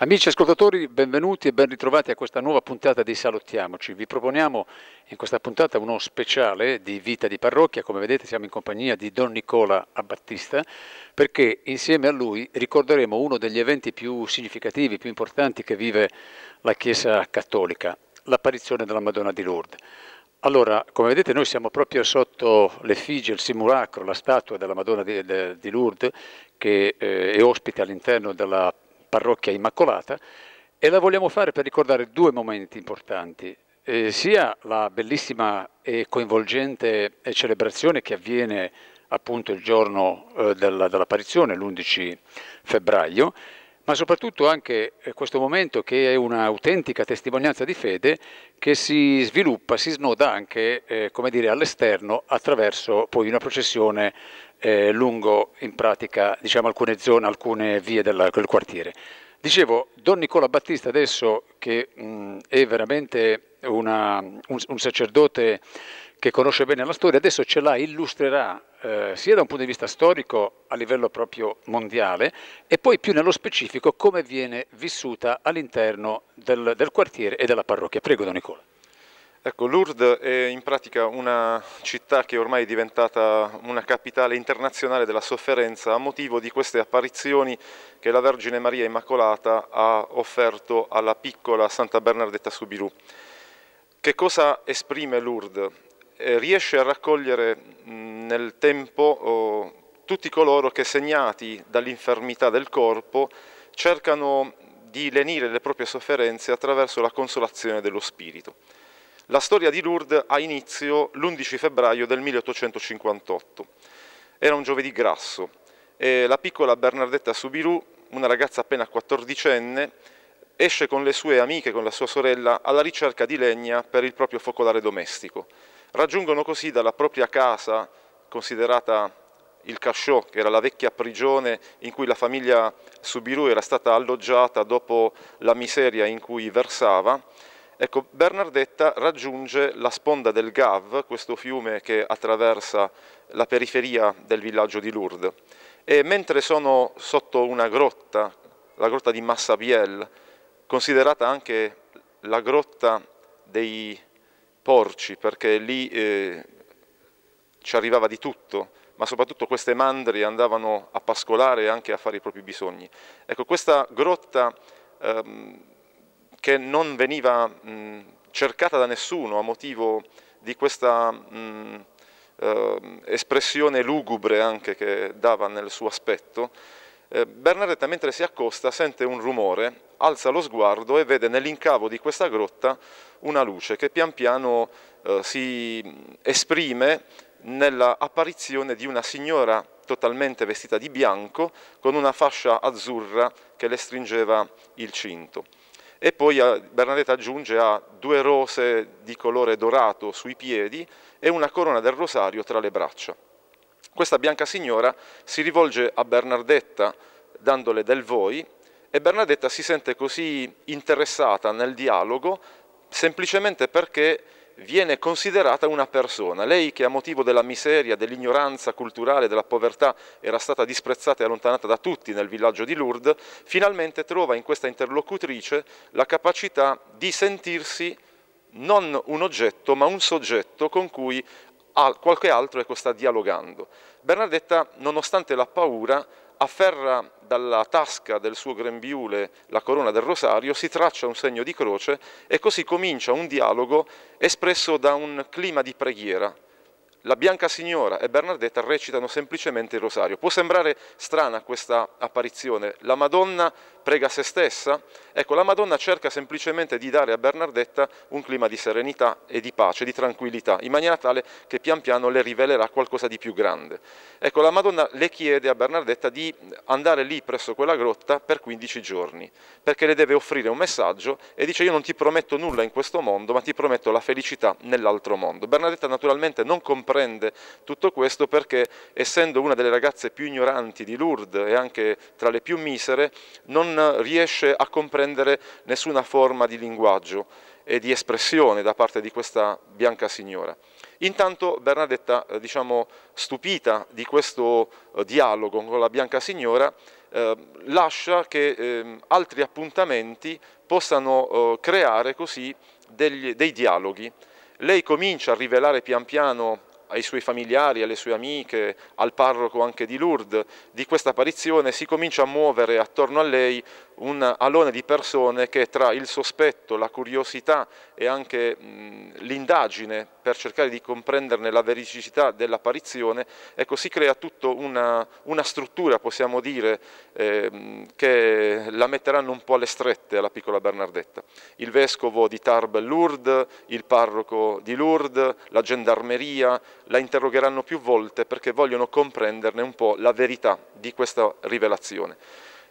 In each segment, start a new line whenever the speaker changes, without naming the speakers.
Amici ascoltatori, benvenuti e ben ritrovati a questa nuova puntata di Salottiamoci. Vi proponiamo in questa puntata uno speciale di vita di parrocchia. Come vedete siamo in compagnia di Don Nicola Abbattista perché insieme a lui ricorderemo uno degli eventi più significativi, più importanti che vive la Chiesa Cattolica, l'apparizione della Madonna di Lourdes. Allora, come vedete noi siamo proprio sotto l'effigie, il simulacro, la statua della Madonna di, Lourdes che eh, è ospite all'interno della parrocchia immacolata e la vogliamo fare per ricordare due momenti importanti, eh, sia la bellissima e coinvolgente eh, celebrazione che avviene appunto il giorno eh, della, dell'apparizione, l'11 febbraio, ma soprattutto anche eh, questo momento che è un'autentica testimonianza di fede che si sviluppa, si snoda anche eh, dire, all'esterno attraverso poi una processione eh, lungo in pratica diciamo, alcune zone, alcune vie della, del quartiere. Dicevo, Don Nicola Battista adesso che mh, è veramente una, un, un, sacerdote che conosce bene la storia, adesso ce la illustrerà eh, sia da un punto di vista storico a livello proprio mondiale e poi più nello specifico come viene vissuta all'interno del, del quartiere e della parrocchia. Prego Don Nicola.
Ecco, Lourdes è in pratica una città che ormai è diventata una capitale internazionale della sofferenza a motivo di queste apparizioni che la Vergine Maria Immacolata ha offerto alla piccola Santa Bernardetta Subirù. Che cosa esprime Lourdes? Eh, riesce a raccogliere nel tempo oh, tutti coloro che segnati dall'infermità del corpo cercano di lenire le proprie sofferenze attraverso la consolazione dello spirito. La storia di Lourdes ha inizio l'11 febbraio del 1858. Era un giovedì grasso e la piccola Bernardetta Subiru, una ragazza appena quattordicenne, esce con le sue amiche, con la sua sorella, alla ricerca di legna per il proprio focolare domestico. Raggiungono così dalla propria casa, considerata il cachot, che era la vecchia prigione in cui la famiglia Subiru era stata alloggiata dopo la miseria in cui versava, Ecco, Bernardetta raggiunge la sponda del Gav, questo fiume che attraversa la periferia del villaggio di Lourdes. E mentre sono sotto una grotta, la grotta di Massabiel, considerata anche la grotta dei porci, perché lì eh, ci arrivava di tutto, ma soprattutto queste mandrie andavano a pascolare e anche a fare i propri bisogni. Ecco, questa grotta... Ehm, che non veniva mh, cercata da nessuno a motivo di questa mh, eh, espressione lugubre anche che dava nel suo aspetto, eh, Bernadetta mentre si accosta sente un rumore, alza lo sguardo e vede nell'incavo di questa grotta una luce che pian piano eh, si esprime nell'apparizione di una signora totalmente vestita di bianco con una fascia azzurra che le stringeva il cinto e poi eh, Bernadetta aggiunge ha due rose di colore dorato sui piedi e una corona del rosario tra le braccia. Questa bianca signora si rivolge a Bernadetta dandole del voi e Bernadetta si sente così interessata nel dialogo semplicemente perché viene considerata una persona. Lei che a motivo della miseria, dell'ignoranza culturale, della povertà era stata disprezzata e allontanata da tutti nel villaggio di Lourdes, finalmente trova in questa interlocutrice la capacità di sentirsi non un oggetto ma un soggetto con cui qualche altro ecco, sta dialogando. Bernadetta, nonostante la paura, afferra dalla tasca del suo grembiule la corona del rosario, si traccia un segno di croce e così comincia un dialogo espresso da un clima di preghiera. La Bianca Signora e Bernardetta recitano semplicemente il rosario. Può sembrare strana questa apparizione, la Madonna prega se stessa? Ecco, la Madonna cerca semplicemente di dare a Bernardetta un clima di serenità e di pace, di tranquillità, in maniera tale che pian piano le rivelerà qualcosa di più grande. Ecco, la Madonna le chiede a Bernardetta di andare lì presso quella grotta per 15 giorni, perché le deve offrire un messaggio e dice io non ti prometto nulla in questo mondo, ma ti prometto la felicità nell'altro mondo. Bernardetta naturalmente non comprende tutto questo perché essendo una delle ragazze più ignoranti di Lourdes e anche tra le più misere, non riesce a comprendere nessuna forma di linguaggio e di espressione da parte di questa bianca signora. Intanto Bernadetta, eh, diciamo, stupita di questo eh, dialogo con la bianca signora, eh, lascia che eh, altri appuntamenti possano eh, creare così degli, dei dialoghi. Lei comincia a rivelare pian piano ai suoi familiari, alle sue amiche, al parroco anche di Lourdes, di questa apparizione, si comincia a muovere attorno a lei un alone di persone che tra il sospetto, la curiosità e anche l'indagine per cercare di comprenderne la vericità dell'apparizione, ecco, si crea tutta una, una struttura, possiamo dire, ehm, che la metteranno un po' alle strette alla piccola Bernardetta. Il vescovo di Tarbes Lourdes, il parroco di Lourdes, la gendarmeria, la interrogheranno più volte perché vogliono comprenderne un po' la verità di questa rivelazione.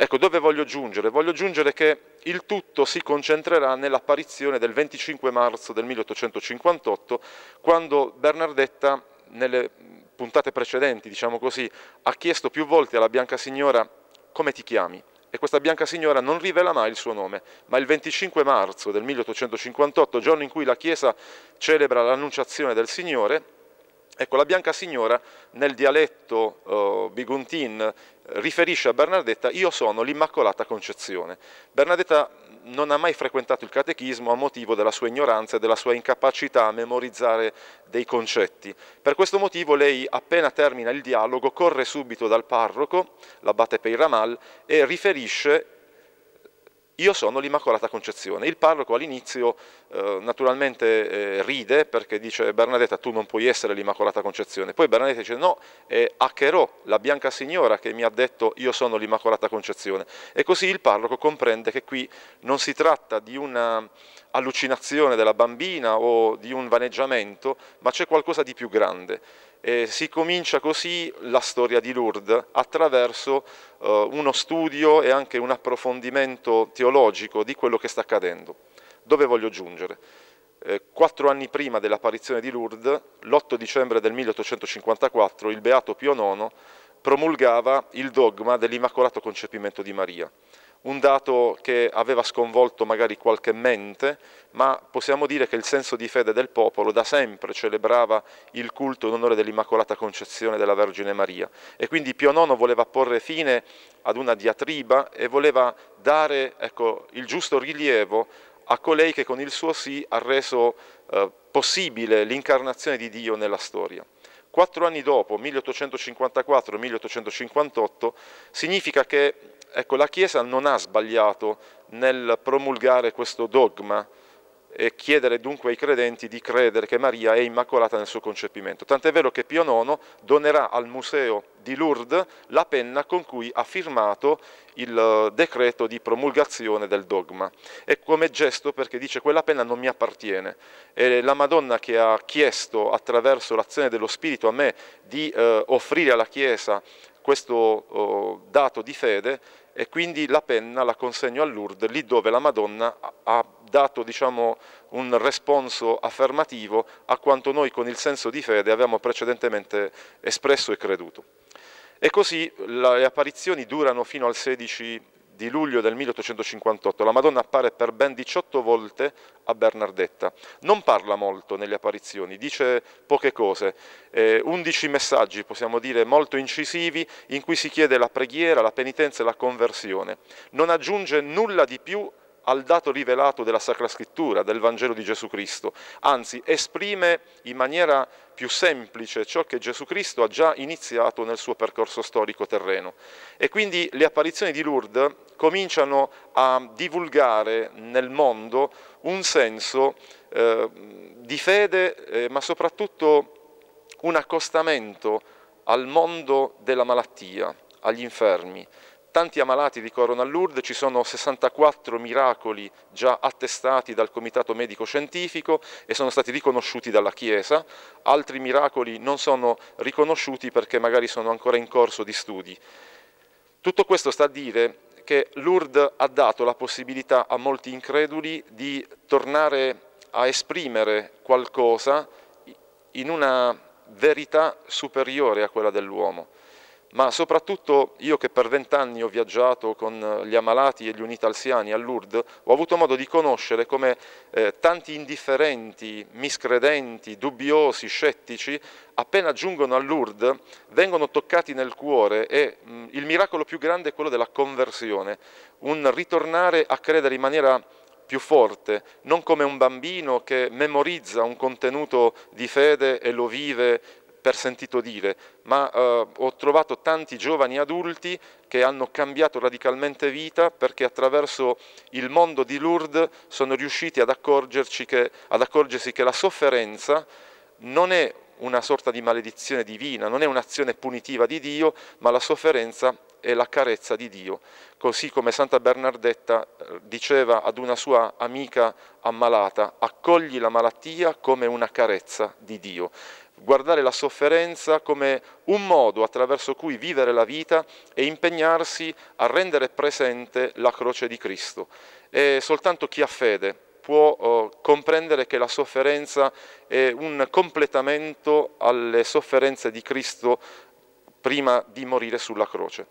Ecco, dove voglio giungere? Voglio giungere che il tutto si concentrerà nell'apparizione del 25 marzo del 1858, quando Bernardetta, nelle puntate precedenti, diciamo così, ha chiesto più volte alla Bianca Signora come ti chiami e questa Bianca Signora non rivela mai il suo nome, ma il 25 marzo del 1858, giorno in cui la Chiesa celebra l'Annunciazione del Signore, Ecco, la Bianca Signora nel dialetto eh, biguntin riferisce a Bernadetta io sono l'Immacolata Concezione. Bernadetta non ha mai frequentato il catechismo a motivo della sua ignoranza e della sua incapacità a memorizzare dei concetti. Per questo motivo lei appena termina il dialogo corre subito dal parroco, l'abate Peiramal, e riferisce io sono l'Immacolata Concezione. Il parroco all'inizio eh, naturalmente eh, ride perché dice Bernadetta tu non puoi essere l'Immacolata Concezione. Poi Bernadetta dice no, è eh, Acherò, la bianca signora che mi ha detto io sono l'Immacolata Concezione. E così il parroco comprende che qui non si tratta di una allucinazione della bambina o di un vaneggiamento, ma c'è qualcosa di più grande. Eh, si comincia così la storia di Lourdes attraverso eh, uno studio e anche un approfondimento teologico di quello che sta accadendo. Dove voglio giungere? Eh, quattro anni prima dell'apparizione di Lourdes, l'8 dicembre del 1854, il Beato Pio IX promulgava il dogma dell'Immacolato Concepimento di Maria un dato che aveva sconvolto magari qualche mente, ma possiamo dire che il senso di fede del popolo da sempre celebrava il culto in onore dell'Immacolata Concezione della Vergine Maria e quindi Pio IX voleva porre fine ad una diatriba e voleva dare ecco, il giusto rilievo a colei che con il suo sì ha reso eh, possibile l'incarnazione di Dio nella storia. Quattro anni dopo, 1854-1858, significa che ecco, la Chiesa non ha sbagliato nel promulgare questo dogma e chiedere dunque ai credenti di credere che Maria è immacolata nel suo concepimento. Tant'è vero che Pio IX donerà al museo di Lourdes la penna con cui ha firmato il eh, decreto di promulgazione del dogma. E come gesto perché dice quella penna non mi appartiene. È la Madonna che ha chiesto attraverso l'azione dello Spirito a me di eh, offrire alla Chiesa questo oh, dato di fede e quindi la penna la consegno a Lourdes, lì dove la Madonna ha dato diciamo, un responso affermativo a quanto noi con il senso di fede avevamo precedentemente espresso e creduto. E così le apparizioni durano fino al 16 di luglio del 1858, la Madonna appare per ben 18 volte a Bernardetta. Non parla molto nelle apparizioni, dice poche cose, eh, 11 messaggi, possiamo dire, molto incisivi, in cui si chiede la preghiera, la penitenza e la conversione. Non aggiunge nulla di più al dato rivelato della Sacra Scrittura, del Vangelo di Gesù Cristo, anzi esprime in maniera più semplice ciò che Gesù Cristo ha già iniziato nel suo percorso storico terreno. E quindi le apparizioni di Lourdes cominciano a divulgare nel mondo un senso eh, di fede, eh, ma soprattutto un accostamento al mondo della malattia, agli infermi. Tanti ammalati ricorrono Corona Lourdes, ci sono 64 miracoli già attestati dal Comitato Medico Scientifico e sono stati riconosciuti dalla Chiesa, altri miracoli non sono riconosciuti perché magari sono ancora in corso di studi. Tutto questo sta a dire perché l'URD ha dato la possibilità a molti increduli di tornare a esprimere qualcosa in una verità superiore a quella dell'uomo. Ma soprattutto io che per vent'anni ho viaggiato con gli ammalati e gli unitalsiani Lourdes, ho avuto modo di conoscere come eh, tanti indifferenti, miscredenti, dubbiosi, scettici, appena giungono a Lourdes, vengono toccati nel cuore e il miracolo più grande è quello della conversione, un ritornare a credere in maniera più forte, non come un bambino che memorizza un contenuto di fede e lo vive per sentito dire, ma eh, ho trovato tanti giovani adulti che hanno cambiato radicalmente vita perché attraverso il mondo di Lourdes sono riusciti ad, che, ad accorgersi che la sofferenza non è una sorta di maledizione divina, non è un'azione punitiva di Dio, ma la sofferenza è la carezza di Dio. Così come Santa Bernardetta eh, diceva ad una sua amica ammalata, accogli la malattia come una carezza di Dio. Guardare la sofferenza come un modo attraverso cui vivere la vita e impegnarsi a rendere presente la croce di Cristo. E soltanto chi ha fede può eh, comprendere che la sofferenza è un completamento alle sofferenze di Cristo prima di morire sulla croce.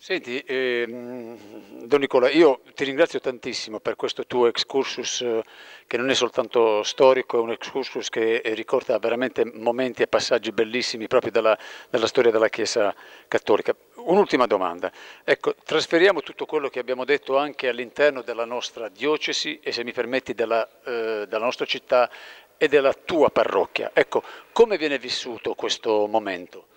Senti, eh, Don Nicola, io ti ringrazio tantissimo per questo tuo excursus eh, che non è soltanto storico, è un excursus che eh, ricorda veramente momenti e passaggi bellissimi proprio della, dalla storia della Chiesa Cattolica. Un'ultima domanda, ecco, trasferiamo tutto quello che abbiamo detto anche all'interno della nostra diocesi e se mi permetti della, eh, della nostra città e della tua parrocchia.
Ecco, come viene vissuto questo momento?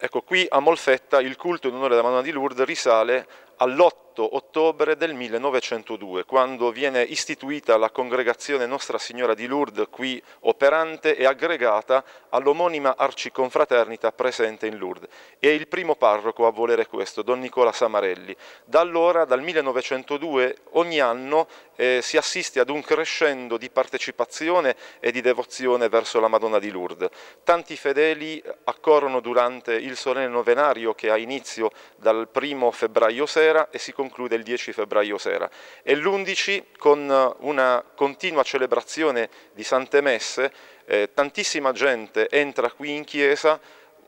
Ecco, qui a Molfetta il culto in onore della Madonna di Lourdes risale all'8 8 ottobre del 1902, quando viene istituita la congregazione Nostra Signora di Lourdes, qui operante e aggregata all'omonima arciconfraternita presente in Lourdes. E è il primo parroco a volere questo, Don Nicola Samarelli. Da allora, dal 1902, ogni anno eh, si assiste ad un crescendo di partecipazione e di devozione verso la Madonna di Lourdes. Tanti fedeli accorrono durante il solenne novenario che ha inizio dal primo febbraio sera e si conclude conclude il 10 febbraio sera e l'11 con eh, una continua celebrazione di Sante Messe, eh, tantissima gente entra qui in chiesa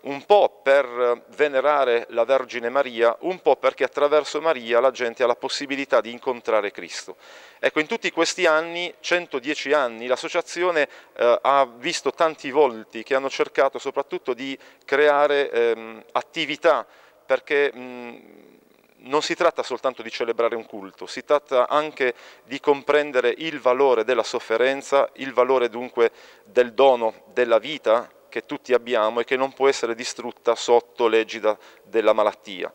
un po' per eh, venerare la Vergine Maria, un po' perché attraverso Maria la gente ha la possibilità di incontrare Cristo. Ecco, in tutti questi anni, 110 anni, l'associazione eh, ha visto tanti volti che hanno cercato soprattutto di creare ehm, attività perché mh, non si tratta soltanto di celebrare un culto, si tratta anche di comprendere il valore della sofferenza, il valore dunque del dono della vita che tutti abbiamo e che non può essere distrutta sotto l'egida della malattia.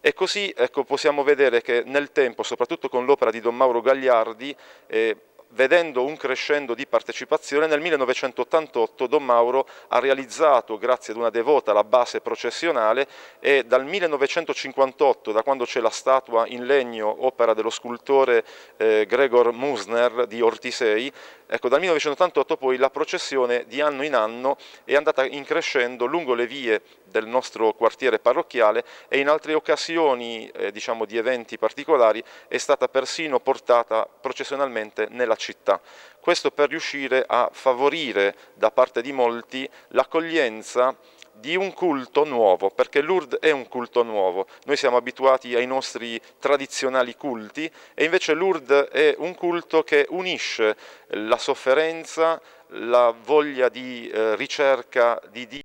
E così ecco, possiamo vedere che nel tempo, soprattutto con l'opera di Don Mauro Gagliardi, eh, vedendo un crescendo di partecipazione, nel 1988 Don Mauro ha realizzato, grazie ad una devota, la base processionale e dal 1958, da quando c'è la statua in legno, opera dello scultore eh, Gregor Musner di Ortisei, ecco, dal 1988 poi la processione di anno in anno è andata in crescendo lungo le vie del nostro quartiere parrocchiale e in altre occasioni eh, diciamo, di eventi particolari è stata persino portata processionalmente nella città. Questo per riuscire a favorire da parte di molti l'accoglienza di un culto nuovo, perché l'Urd è un culto nuovo. Noi siamo abituati ai nostri tradizionali culti e invece l'Urd è un culto che unisce la sofferenza, la voglia di eh, ricerca di Dio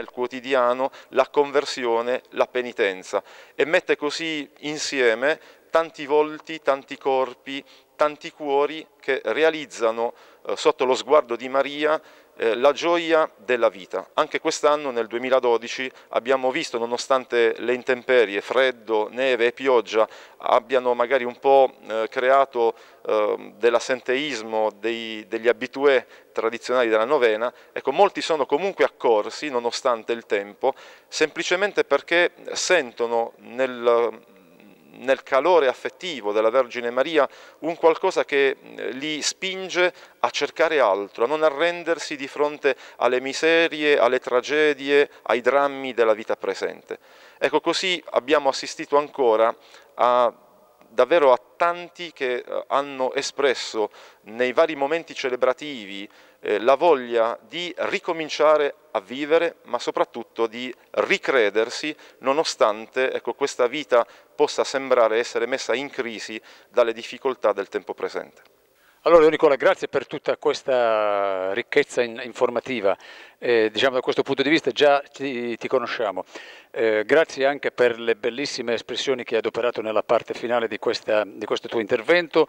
il quotidiano la conversione, la penitenza e mette così insieme tanti volti, tanti corpi, tanti cuori che realizzano eh, sotto lo sguardo di Maria eh, la gioia della vita. Anche quest'anno, nel 2012, abbiamo visto, nonostante le intemperie, freddo, neve e pioggia, abbiano magari un po' eh, creato eh, dell'assenteismo degli abitué tradizionali della novena, ecco, molti sono comunque accorsi, nonostante il tempo, semplicemente perché sentono nel, nel calore affettivo della Vergine Maria un qualcosa che eh, li spinge a cercare altro, a non arrendersi di fronte alle miserie, alle tragedie, ai drammi della vita presente. Ecco, così abbiamo assistito ancora a davvero a tanti che eh, hanno espresso nei vari momenti celebrativi eh, la voglia di ricominciare a vivere, ma soprattutto di ricredersi nonostante ecco, questa vita possa sembrare essere messa in crisi dalle difficoltà del tempo presente.
Allora Nicola, grazie per tutta questa ricchezza in, informativa, eh, diciamo da questo punto di vista già ti, ti conosciamo, eh, grazie anche per le bellissime espressioni che hai adoperato nella parte finale di, questa, di questo tuo intervento,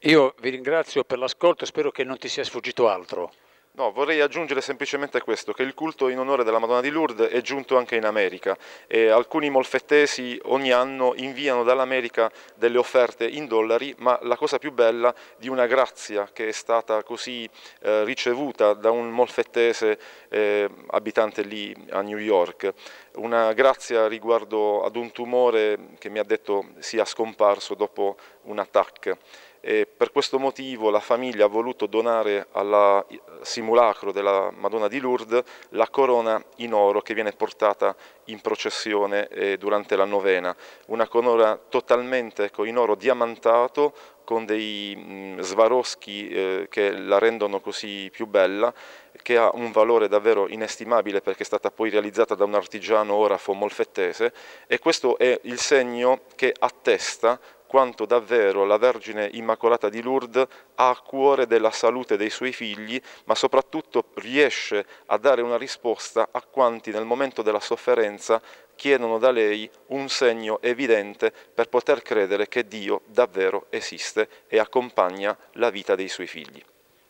io vi ringrazio per l'ascolto, spero che non ti sia sfuggito altro.
No, vorrei aggiungere semplicemente questo, che il culto in onore della Madonna di Lourdes è giunto anche in America e alcuni molfettesi ogni anno inviano dall'America delle offerte in dollari, ma la cosa più bella di una grazia che è stata così eh, ricevuta da un molfettese eh, abitante lì a New York, una grazia riguardo ad un tumore che mi ha detto sia scomparso dopo un attacco. E per questo motivo la famiglia ha voluto donare al eh, simulacro della Madonna di Lourdes la corona in oro che viene portata in processione eh, durante la novena, una corona totalmente ecco, in oro diamantato con dei svaroschi eh, che la rendono così più bella, che ha un valore davvero inestimabile perché è stata poi realizzata da un artigiano orafo molfettese e questo è il segno che attesta quanto davvero la Vergine Immacolata di Lourdes ha a cuore della salute dei suoi figli, ma soprattutto riesce a dare una risposta a quanti nel momento della sofferenza chiedono da lei un segno evidente per poter credere che Dio davvero esiste e accompagna la vita dei suoi figli.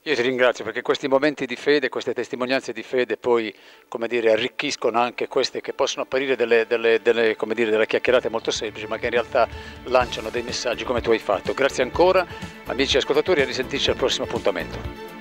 Io ti ringrazio perché questi momenti di fede, queste testimonianze di fede poi come dire, arricchiscono anche queste che possono apparire delle, delle, delle, dire, delle chiacchierate molto semplici ma che in realtà lanciano dei messaggi come tu hai fatto. Grazie ancora amici ascoltatori e risentirci al prossimo appuntamento.